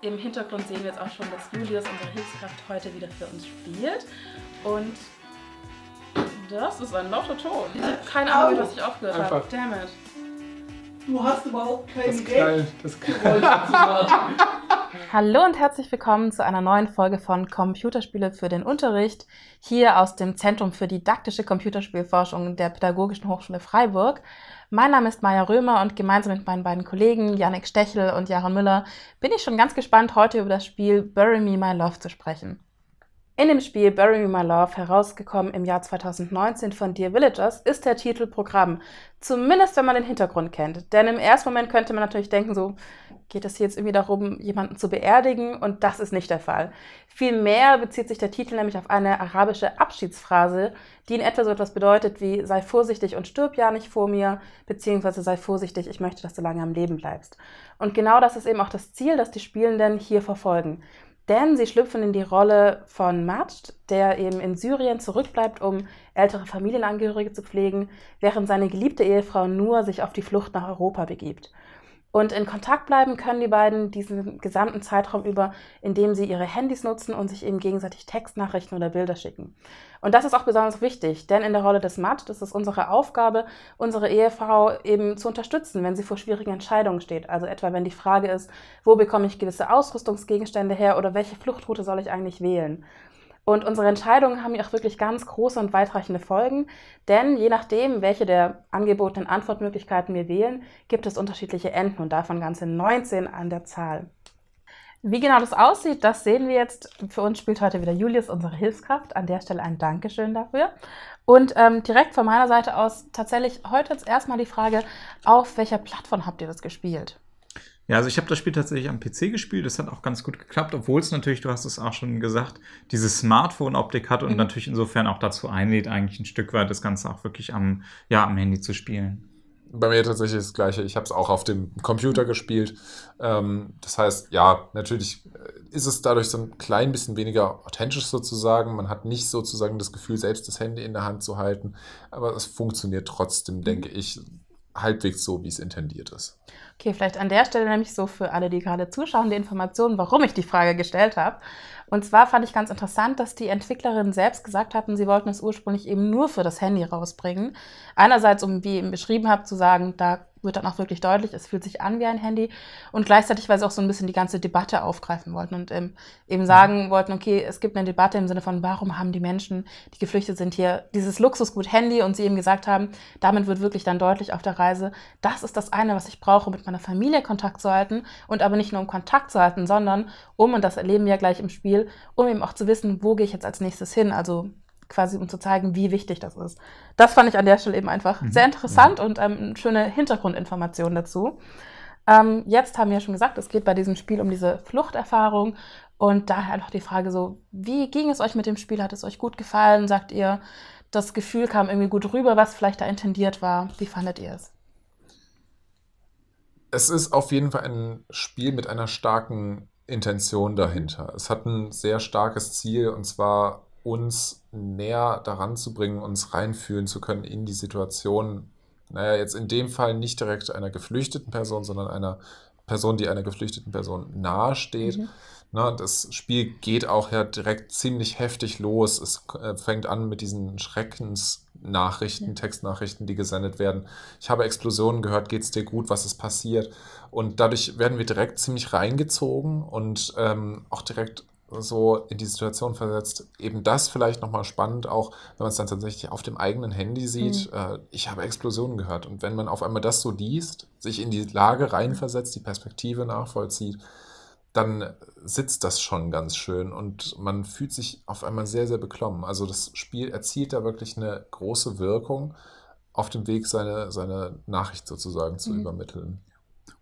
im Hintergrund sehen wir jetzt auch schon, dass Julius, unsere Hilfskraft, heute wieder für uns spielt. Und das ist ein lauter Ton. Ich habe keine Ahnung, was ich aufgehört habe. Damn it. Du hast überhaupt kein das Geld. Das knallt. Hallo und herzlich willkommen zu einer neuen Folge von Computerspiele für den Unterricht, hier aus dem Zentrum für didaktische Computerspielforschung der Pädagogischen Hochschule Freiburg. Mein Name ist Maja Römer und gemeinsam mit meinen beiden Kollegen Yannick Stechel und Jaron Müller bin ich schon ganz gespannt, heute über das Spiel Bury Me My Love zu sprechen. In dem Spiel Bury Me My Love, herausgekommen im Jahr 2019 von Dear Villagers, ist der Titel Programm. Zumindest wenn man den Hintergrund kennt. Denn im ersten Moment könnte man natürlich denken, so geht es hier jetzt irgendwie darum, jemanden zu beerdigen und das ist nicht der Fall. Vielmehr bezieht sich der Titel nämlich auf eine arabische Abschiedsphrase, die in etwa so etwas bedeutet wie sei vorsichtig und stirb ja nicht vor mir, beziehungsweise sei vorsichtig, ich möchte, dass du lange am Leben bleibst. Und genau das ist eben auch das Ziel, das die Spielenden hier verfolgen denn sie schlüpfen in die Rolle von Majd, der eben in Syrien zurückbleibt, um ältere Familienangehörige zu pflegen, während seine geliebte Ehefrau Nur sich auf die Flucht nach Europa begibt. Und in Kontakt bleiben können die beiden diesen gesamten Zeitraum über, indem sie ihre Handys nutzen und sich eben gegenseitig Textnachrichten oder Bilder schicken. Und das ist auch besonders wichtig, denn in der Rolle des Matt ist unsere Aufgabe, unsere Ehefrau eben zu unterstützen, wenn sie vor schwierigen Entscheidungen steht. Also etwa, wenn die Frage ist, wo bekomme ich gewisse Ausrüstungsgegenstände her oder welche Fluchtroute soll ich eigentlich wählen? Und unsere Entscheidungen haben ja auch wirklich ganz große und weitreichende Folgen, denn je nachdem, welche der angebotenen Antwortmöglichkeiten wir wählen, gibt es unterschiedliche Enden und davon ganze 19 an der Zahl. Wie genau das aussieht, das sehen wir jetzt. Für uns spielt heute wieder Julius unsere Hilfskraft. An der Stelle ein Dankeschön dafür. Und ähm, direkt von meiner Seite aus tatsächlich heute jetzt erstmal die Frage, auf welcher Plattform habt ihr das gespielt? Ja, also ich habe das Spiel tatsächlich am PC gespielt. Das hat auch ganz gut geklappt, obwohl es natürlich, du hast es auch schon gesagt, diese Smartphone-Optik hat und mhm. natürlich insofern auch dazu einlädt, eigentlich ein Stück weit das Ganze auch wirklich am, ja, am Handy zu spielen. Bei mir tatsächlich das Gleiche. Ich habe es auch auf dem Computer gespielt. Ähm, das heißt, ja, natürlich äh, ist es dadurch so ein klein bisschen weniger authentisch sozusagen. Man hat nicht sozusagen das Gefühl, selbst das Handy in der Hand zu halten. Aber es funktioniert trotzdem, denke mhm. ich, halbwegs so, wie es intendiert ist. Okay, vielleicht an der Stelle nämlich so für alle, die gerade zuschauen, die Informationen, warum ich die Frage gestellt habe. Und zwar fand ich ganz interessant, dass die Entwicklerinnen selbst gesagt hatten, sie wollten es ursprünglich eben nur für das Handy rausbringen. Einerseits, um, wie ihr eben beschrieben habt, zu sagen, da wird dann auch wirklich deutlich, es fühlt sich an wie ein Handy. Und gleichzeitig, weil sie auch so ein bisschen die ganze Debatte aufgreifen wollten und ähm, eben mhm. sagen wollten, okay, es gibt eine Debatte im Sinne von, warum haben die Menschen, die geflüchtet sind, hier dieses Luxusgut Handy und sie eben gesagt haben, damit wird wirklich dann deutlich auf der Reise, das ist das eine, was ich brauche, um mit meiner Familie Kontakt zu halten und aber nicht nur um Kontakt zu halten, sondern um, und das erleben wir ja gleich im Spiel, um eben auch zu wissen, wo gehe ich jetzt als nächstes hin, also quasi um zu zeigen, wie wichtig das ist. Das fand ich an der Stelle eben einfach mhm. sehr interessant ja. und ähm, schöne Hintergrundinformation dazu. Ähm, jetzt haben wir ja schon gesagt, es geht bei diesem Spiel um diese Fluchterfahrung und daher einfach die Frage so, wie ging es euch mit dem Spiel? Hat es euch gut gefallen? Sagt ihr, das Gefühl kam irgendwie gut rüber, was vielleicht da intendiert war? Wie fandet ihr es? Es ist auf jeden Fall ein Spiel mit einer starken Intention dahinter. Es hat ein sehr starkes Ziel und zwar uns näher daran zu bringen, uns reinfühlen zu können in die Situation. Naja, jetzt in dem Fall nicht direkt einer geflüchteten Person, sondern einer Person, die einer geflüchteten Person nahesteht. Mhm. Na, das Spiel geht auch ja direkt ziemlich heftig los. Es äh, fängt an mit diesen Schreckensnachrichten, ja. Textnachrichten, die gesendet werden. Ich habe Explosionen gehört, geht es dir gut, was ist passiert? Und dadurch werden wir direkt ziemlich reingezogen und ähm, auch direkt so in die Situation versetzt, eben das vielleicht nochmal spannend, auch wenn man es dann tatsächlich auf dem eigenen Handy sieht. Mhm. Äh, ich habe Explosionen gehört. Und wenn man auf einmal das so liest, sich in die Lage reinversetzt, die Perspektive nachvollzieht, dann sitzt das schon ganz schön und man fühlt sich auf einmal sehr, sehr beklommen. Also das Spiel erzielt da wirklich eine große Wirkung auf dem Weg, seine, seine Nachricht sozusagen zu mhm. übermitteln.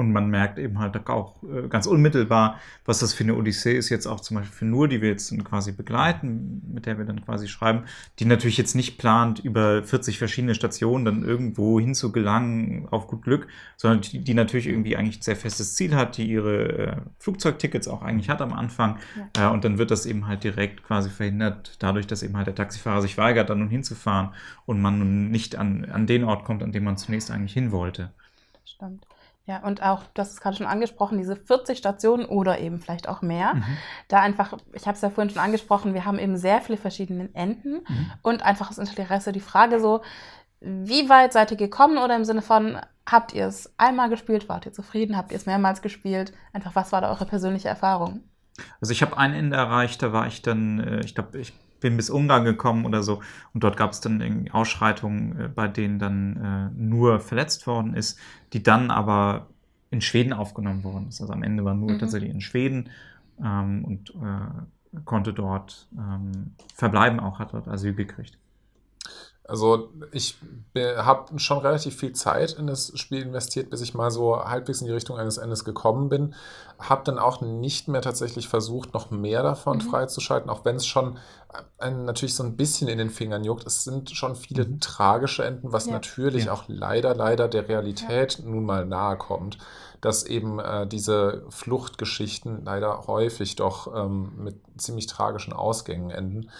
Und man merkt eben halt auch äh, ganz unmittelbar, was das für eine Odyssee ist, jetzt auch zum Beispiel für Nur, die wir jetzt quasi begleiten, mit der wir dann quasi schreiben, die natürlich jetzt nicht plant, über 40 verschiedene Stationen dann irgendwo hinzugelangen, auf gut Glück, sondern die, die natürlich irgendwie eigentlich ein sehr festes Ziel hat, die ihre äh, Flugzeugtickets auch eigentlich hat am Anfang. Ja. Äh, und dann wird das eben halt direkt quasi verhindert, dadurch, dass eben halt der Taxifahrer sich weigert, dann nun hinzufahren und man nun nicht an, an den Ort kommt, an dem man zunächst eigentlich hin wollte. Stimmt. Ja, und auch, du hast es gerade schon angesprochen, diese 40 Stationen oder eben vielleicht auch mehr. Mhm. Da einfach, ich habe es ja vorhin schon angesprochen, wir haben eben sehr viele verschiedene Enden mhm. und einfach aus Interesse die Frage so, wie weit seid ihr gekommen oder im Sinne von, habt ihr es einmal gespielt, wart ihr zufrieden, habt ihr es mehrmals gespielt? Einfach, was war da eure persönliche Erfahrung? Also ich habe ein Ende erreicht, da war ich dann, äh, ich glaube, ich bin bis Ungarn gekommen oder so. Und dort gab es dann Ausschreitungen, äh, bei denen dann äh, nur verletzt worden ist, die dann aber in Schweden aufgenommen worden ist. Also am Ende war nur mhm. tatsächlich in Schweden ähm, und äh, konnte dort ähm, verbleiben, auch hat dort Asyl gekriegt. Also ich habe schon relativ viel Zeit in das Spiel investiert, bis ich mal so halbwegs in die Richtung eines Endes gekommen bin. Habe dann auch nicht mehr tatsächlich versucht, noch mehr davon mhm. freizuschalten, auch wenn es schon äh, einen natürlich so ein bisschen in den Fingern juckt. Es sind schon viele mhm. tragische Enden, was ja. natürlich ja. auch leider, leider der Realität ja. nun mal nahe kommt, dass eben äh, diese Fluchtgeschichten leider häufig doch ähm, mit ziemlich tragischen Ausgängen enden.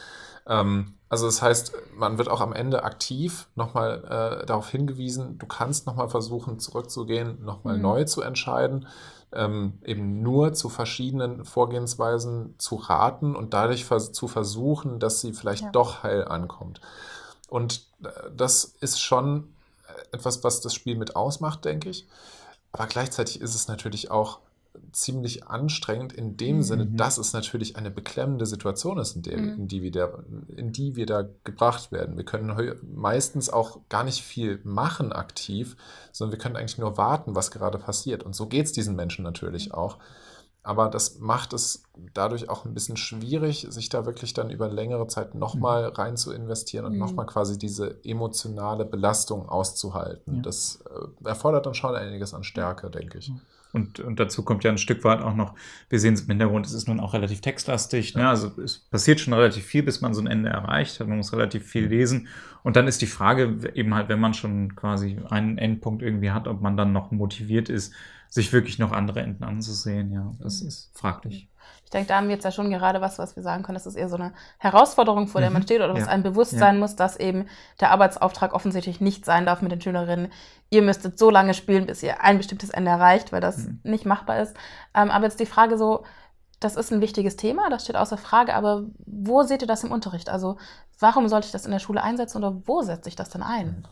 Ähm, also das heißt, man wird auch am Ende aktiv nochmal äh, darauf hingewiesen, du kannst nochmal versuchen, zurückzugehen, nochmal mhm. neu zu entscheiden, ähm, eben nur zu verschiedenen Vorgehensweisen zu raten und dadurch vers zu versuchen, dass sie vielleicht ja. doch heil ankommt. Und äh, das ist schon etwas, was das Spiel mit ausmacht, denke ich. Aber gleichzeitig ist es natürlich auch ziemlich anstrengend in dem mhm. Sinne, dass es natürlich eine beklemmende Situation ist, in, dem, mhm. in, die wir da, in die wir da gebracht werden. Wir können meistens auch gar nicht viel machen aktiv, sondern wir können eigentlich nur warten, was gerade passiert. Und so geht es diesen Menschen natürlich mhm. auch. Aber das macht es dadurch auch ein bisschen schwierig, sich da wirklich dann über längere Zeit nochmal mhm. rein zu investieren und mhm. nochmal quasi diese emotionale Belastung auszuhalten. Ja. Das äh, erfordert dann schon einiges an Stärke, denke ich. Mhm und, und dazu kommt ja ein Stück weit auch noch, wir sehen es im Hintergrund, es ist nun auch relativ textlastig. Ne? Also es passiert schon relativ viel, bis man so ein Ende erreicht hat. Man muss relativ viel mhm. lesen. Und dann ist die Frage eben halt, wenn man schon quasi einen Endpunkt irgendwie hat, ob man dann noch motiviert ist, sich wirklich noch andere Enden anzusehen, ja, das mhm. ist fraglich. Mhm. Ich denke, da haben wir jetzt ja schon gerade was, was wir sagen können, das ist eher so eine Herausforderung, vor der man mhm. steht oder was ja. einem bewusst sein ja. muss, dass eben der Arbeitsauftrag offensichtlich nicht sein darf mit den Schülerinnen. Ihr müsstet so lange spielen, bis ihr ein bestimmtes Ende erreicht, weil das mhm. nicht machbar ist. Ähm, aber jetzt die Frage so, das ist ein wichtiges Thema, das steht außer Frage, aber wo seht ihr das im Unterricht? Also warum sollte ich das in der Schule einsetzen oder wo setze ich das denn ein?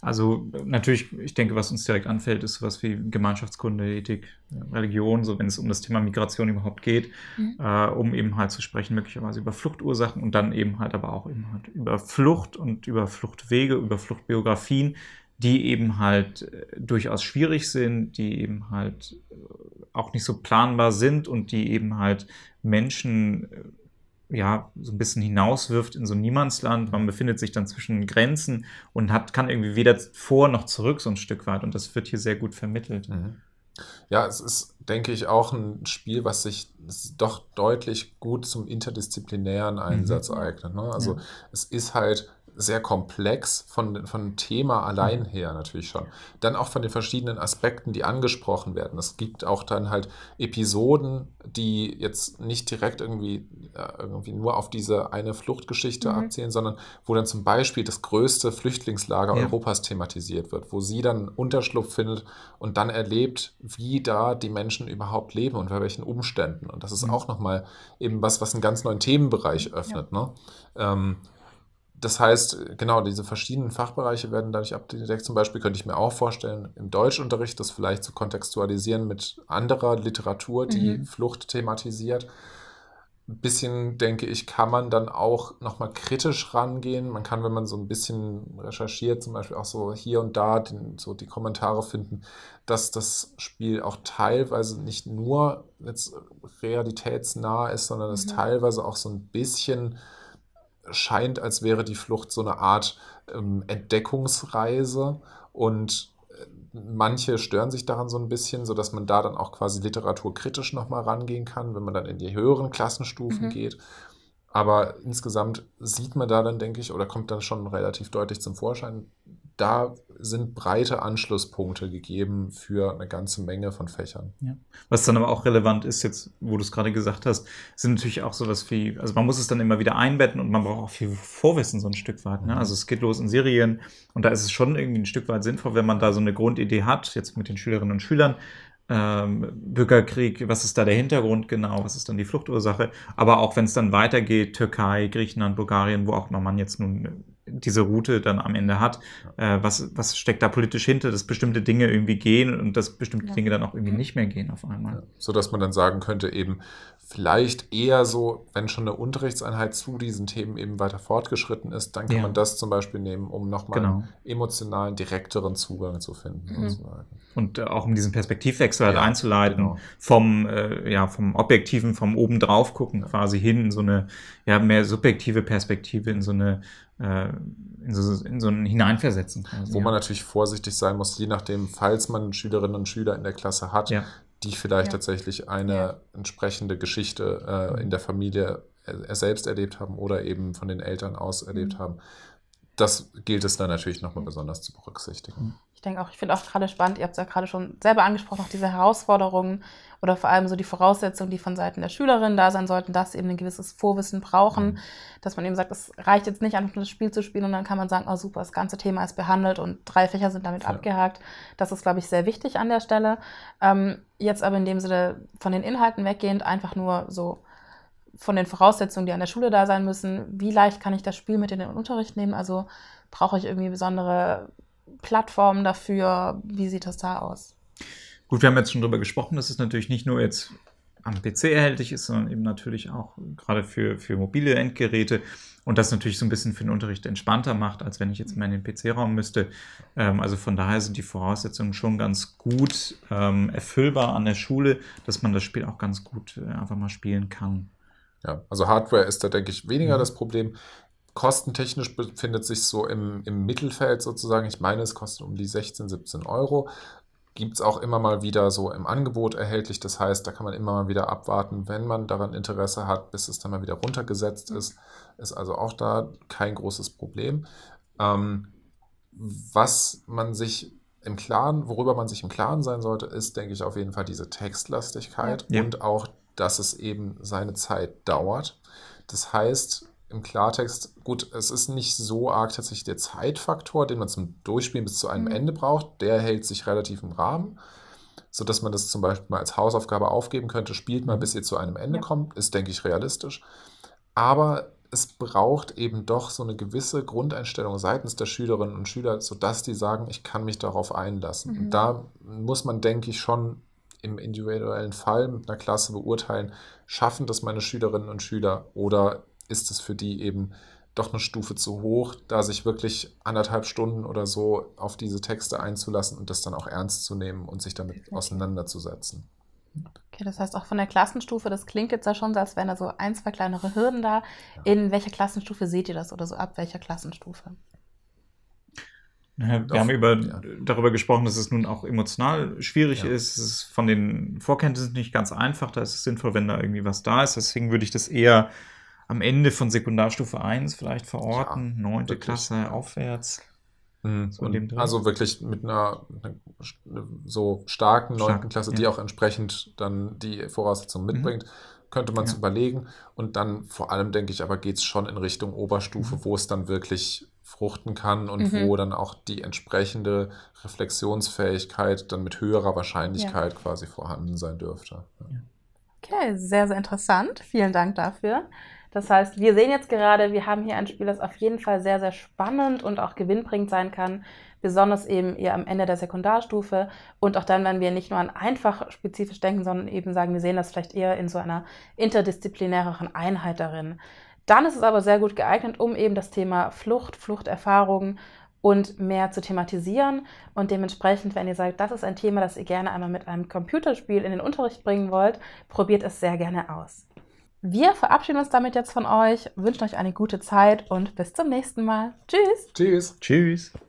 Also natürlich, ich denke, was uns direkt anfällt, ist sowas wie Gemeinschaftskunde, Ethik, Religion, so wenn es um das Thema Migration überhaupt geht, mhm. äh, um eben halt zu sprechen, möglicherweise über Fluchtursachen und dann eben halt aber auch eben halt über Flucht und über Fluchtwege, über Fluchtbiografien, die eben halt äh, durchaus schwierig sind, die eben halt äh, auch nicht so planbar sind und die eben halt Menschen äh, ja, so ein bisschen hinauswirft in so ein Niemandsland. Man befindet sich dann zwischen Grenzen und hat, kann irgendwie weder vor noch zurück so ein Stück weit. Und das wird hier sehr gut vermittelt. Mhm. Ja, es ist denke ich, auch ein Spiel, was sich doch deutlich gut zum interdisziplinären Einsatz mhm. eignet. Ne? Also ja. es ist halt sehr komplex von, von Thema allein her natürlich schon. Dann auch von den verschiedenen Aspekten, die angesprochen werden. Es gibt auch dann halt Episoden, die jetzt nicht direkt irgendwie, äh, irgendwie nur auf diese eine Fluchtgeschichte mhm. abzielen, sondern wo dann zum Beispiel das größte Flüchtlingslager ja. Europas thematisiert wird, wo sie dann Unterschlupf findet und dann erlebt, wie da die Menschen Menschen überhaupt leben und bei welchen Umständen. Und das ist mhm. auch nochmal eben was, was einen ganz neuen Themenbereich öffnet. Ja. Ne? Ähm, das heißt, genau, diese verschiedenen Fachbereiche werden dadurch abgedeckt. Zum Beispiel könnte ich mir auch vorstellen, im Deutschunterricht das vielleicht zu kontextualisieren mit anderer Literatur, die mhm. Flucht thematisiert ein bisschen, denke ich, kann man dann auch nochmal kritisch rangehen. Man kann, wenn man so ein bisschen recherchiert, zum Beispiel auch so hier und da den, so die Kommentare finden, dass das Spiel auch teilweise nicht nur jetzt realitätsnah ist, sondern es mhm. teilweise auch so ein bisschen scheint, als wäre die Flucht so eine Art ähm, Entdeckungsreise und manche stören sich daran so ein bisschen, sodass man da dann auch quasi literaturkritisch nochmal rangehen kann, wenn man dann in die höheren Klassenstufen mhm. geht. Aber insgesamt sieht man da dann, denke ich, oder kommt dann schon relativ deutlich zum Vorschein, da sind breite Anschlusspunkte gegeben für eine ganze Menge von Fächern. Ja. Was dann aber auch relevant ist, jetzt, wo du es gerade gesagt hast, sind natürlich auch sowas wie, also man muss es dann immer wieder einbetten und man braucht auch viel Vorwissen so ein Stück weit. Ne? Mhm. Also es geht los in Syrien und da ist es schon irgendwie ein Stück weit sinnvoll, wenn man da so eine Grundidee hat, jetzt mit den Schülerinnen und Schülern, ähm, Bürgerkrieg, was ist da der Hintergrund genau, was ist dann die Fluchtursache, aber auch wenn es dann weitergeht, Türkei, Griechenland, Bulgarien, wo auch immer man jetzt nun diese Route dann am Ende hat. Äh, was, was steckt da politisch hinter, dass bestimmte Dinge irgendwie gehen und dass bestimmte ja. Dinge dann auch irgendwie nicht mehr gehen auf einmal. Ja. So dass man dann sagen könnte, eben, vielleicht eher so, wenn schon eine Unterrichtseinheit zu diesen Themen eben weiter fortgeschritten ist, dann kann ja. man das zum Beispiel nehmen, um nochmal genau. emotionalen, direkteren Zugang zu finden. Mhm. Und, so äh, und, auch um diesen Perspektivwechsel halt ja. einzuleiten, genau. vom, äh, ja, vom objektiven, vom oben drauf gucken ja. quasi hin in so eine ja, mehr subjektive Perspektive, in so eine äh, in so, in so ein Hineinversetzen. Quasi, Wo man natürlich vorsichtig sein muss, je nachdem, falls man Schülerinnen und Schüler in der Klasse hat, die vielleicht ja. tatsächlich eine ja. entsprechende Geschichte äh, in der Familie er, selbst erlebt haben oder eben von den Eltern aus erlebt mhm. haben, das gilt es dann natürlich nochmal besonders zu berücksichtigen. Ich denke auch, ich finde auch gerade spannend, ihr habt es ja gerade schon selber angesprochen, auch diese Herausforderungen oder vor allem so die Voraussetzungen, die von Seiten der Schülerinnen da sein sollten, dass sie eben ein gewisses Vorwissen brauchen, mhm. dass man eben sagt, es reicht jetzt nicht einfach nur das Spiel zu spielen und dann kann man sagen, oh super, das ganze Thema ist behandelt und drei Fächer sind damit ja. abgehakt. Das ist, glaube ich, sehr wichtig an der Stelle. Ähm, jetzt aber in dem Sinne von den Inhalten weggehend einfach nur so von den Voraussetzungen, die an der Schule da sein müssen, wie leicht kann ich das Spiel mit in den Unterricht nehmen? Also brauche ich irgendwie besondere Plattformen dafür? Wie sieht das da aus? Gut, wir haben jetzt schon darüber gesprochen, dass es natürlich nicht nur jetzt am PC erhältlich ist, sondern eben natürlich auch gerade für, für mobile Endgeräte und das natürlich so ein bisschen für den Unterricht entspannter macht, als wenn ich jetzt mal in den PC-Raum müsste. Ähm, also von daher sind die Voraussetzungen schon ganz gut ähm, erfüllbar an der Schule, dass man das Spiel auch ganz gut äh, einfach mal spielen kann. Ja, also Hardware ist da, denke ich, weniger mhm. das Problem. Kostentechnisch befindet sich so im, im Mittelfeld sozusagen. Ich meine, es kostet um die 16, 17 Euro gibt es auch immer mal wieder so im Angebot erhältlich. Das heißt, da kann man immer mal wieder abwarten, wenn man daran Interesse hat, bis es dann mal wieder runtergesetzt mhm. ist. Ist also auch da kein großes Problem. Ähm, was man sich im Klaren, worüber man sich im Klaren sein sollte, ist, denke ich, auf jeden Fall diese Textlastigkeit ja. und auch dass es eben seine Zeit dauert. Das heißt, im Klartext, gut, es ist nicht so arg tatsächlich der Zeitfaktor, den man zum Durchspielen bis zu einem mhm. Ende braucht, der hält sich relativ im Rahmen, sodass man das zum Beispiel mal als Hausaufgabe aufgeben könnte, spielt mal, mhm. bis ihr zu einem Ende ja. kommt, ist, denke ich, realistisch. Aber es braucht eben doch so eine gewisse Grundeinstellung seitens der Schülerinnen und Schüler, sodass die sagen, ich kann mich darauf einlassen. Mhm. da muss man, denke ich, schon im individuellen Fall mit einer Klasse beurteilen, schaffen das meine Schülerinnen und Schüler oder ist es für die eben doch eine Stufe zu hoch, da sich wirklich anderthalb Stunden oder so auf diese Texte einzulassen und das dann auch ernst zu nehmen und sich damit auseinanderzusetzen. Okay, das heißt auch von der Klassenstufe, das klingt jetzt ja schon, als wären da so ein, zwei kleinere Hürden da. Ja. In welcher Klassenstufe seht ihr das oder so ab welcher Klassenstufe? Wir haben über, ja. darüber gesprochen, dass es nun auch emotional schwierig ja. ist. Es ist von den Vorkenntnissen nicht ganz einfach. Da ist es sinnvoll, wenn da irgendwie was da ist. Deswegen würde ich das eher am Ende von Sekundarstufe 1 vielleicht verorten. Neunte ja, Klasse aufwärts. Mhm. So also wirklich mit einer, einer so starken neunten Stark, Klasse, die auch entsprechend dann die Voraussetzungen mhm. mitbringt. Mhm könnte man es ja. überlegen. Und dann vor allem, denke ich, aber geht es schon in Richtung Oberstufe, mhm. wo es dann wirklich fruchten kann und mhm. wo dann auch die entsprechende Reflexionsfähigkeit dann mit höherer Wahrscheinlichkeit ja. quasi vorhanden sein dürfte. Okay, sehr, sehr interessant. Vielen Dank dafür. Das heißt, wir sehen jetzt gerade, wir haben hier ein Spiel, das auf jeden Fall sehr, sehr spannend und auch gewinnbringend sein kann, besonders eben eher am Ende der Sekundarstufe und auch dann, wenn wir nicht nur an einfach spezifisch denken, sondern eben sagen, wir sehen das vielleicht eher in so einer interdisziplinäreren Einheit darin. Dann ist es aber sehr gut geeignet, um eben das Thema Flucht, Fluchterfahrungen und mehr zu thematisieren. Und dementsprechend, wenn ihr sagt, das ist ein Thema, das ihr gerne einmal mit einem Computerspiel in den Unterricht bringen wollt, probiert es sehr gerne aus. Wir verabschieden uns damit jetzt von euch, wünschen euch eine gute Zeit und bis zum nächsten Mal. Tschüss. Tschüss. Tschüss.